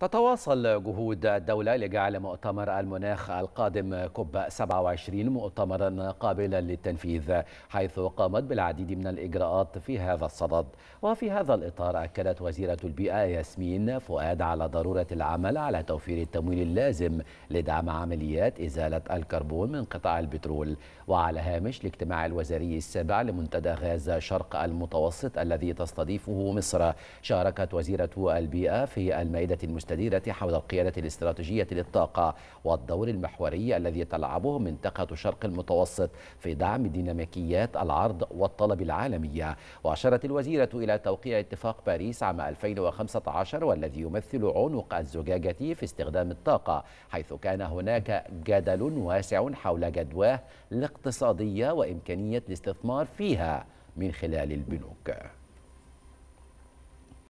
تتواصل جهود الدولة لجعل مؤتمر المناخ القادم كوب 27 مؤتمرا قابلا للتنفيذ حيث قامت بالعديد من الإجراءات في هذا الصدد وفي هذا الإطار أكدت وزيرة البيئة ياسمين فؤاد على ضرورة العمل على توفير التمويل اللازم لدعم عمليات إزالة الكربون من قطاع البترول وعلى هامش الاجتماع الوزاري السابع لمنتدى غاز شرق المتوسط الذي تستضيفه مصر شاركت وزيرة البيئة في المائدة المستقبلية المستديرة حول القيادة الاستراتيجية للطاقة والدور المحوري الذي تلعبه منطقة الشرق المتوسط في دعم ديناميكيات العرض والطلب العالمية وأشارت الوزيرة إلى توقيع اتفاق باريس عام 2015 والذي يمثل عنق الزجاجة في استخدام الطاقة حيث كان هناك جدل واسع حول جدواه الاقتصادية وإمكانية الاستثمار فيها من خلال البنوك